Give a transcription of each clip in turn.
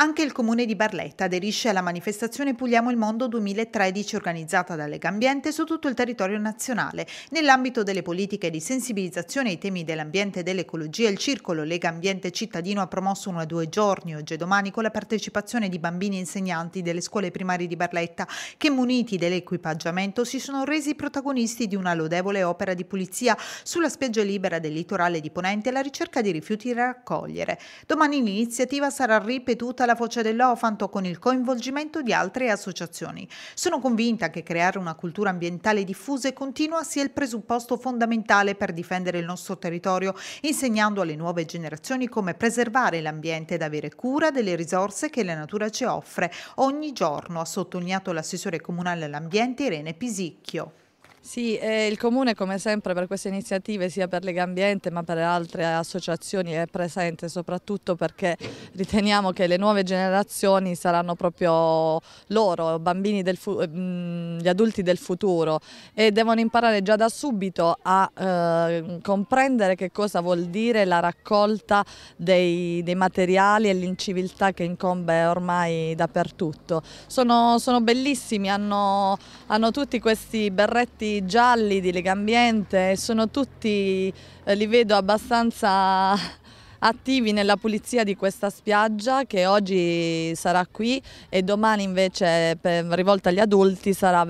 Anche il comune di Barletta aderisce alla manifestazione Pugliamo il Mondo 2013 organizzata da Lega Ambiente su tutto il territorio nazionale. Nell'ambito delle politiche di sensibilizzazione ai temi dell'ambiente e dell'ecologia, il circolo Lega Ambiente Cittadino ha promosso uno a due giorni, oggi e domani, con la partecipazione di bambini e insegnanti delle scuole primarie di Barletta che, muniti dell'equipaggiamento, si sono resi protagonisti di una lodevole opera di pulizia sulla spiaggia libera del litorale di Ponente alla ricerca di rifiuti da raccogliere. Domani l'iniziativa sarà ripetuta la voce dell'Ofanto con il coinvolgimento di altre associazioni. Sono convinta che creare una cultura ambientale diffusa e continua sia il presupposto fondamentale per difendere il nostro territorio, insegnando alle nuove generazioni come preservare l'ambiente ed avere cura delle risorse che la natura ci offre ogni giorno, ha sottolineato l'assessore comunale all'ambiente Irene Pisicchio. Sì, eh, il Comune come sempre per queste iniziative sia per Lega Ambiente ma per altre associazioni è presente soprattutto perché riteniamo che le nuove generazioni saranno proprio loro, bambini del, mm, gli adulti del futuro e devono imparare già da subito a eh, comprendere che cosa vuol dire la raccolta dei, dei materiali e l'inciviltà che incombe ormai dappertutto. Sono, sono bellissimi, hanno, hanno tutti questi berretti tutti gialli di Legambiente, sono tutti, eh, li vedo abbastanza attivi nella pulizia di questa spiaggia che oggi sarà qui e domani invece per, rivolta agli adulti sarà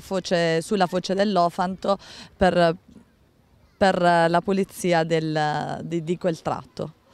foce, sulla foce dell'Ofanto per, per, la pulizia del, di, di quel tratto.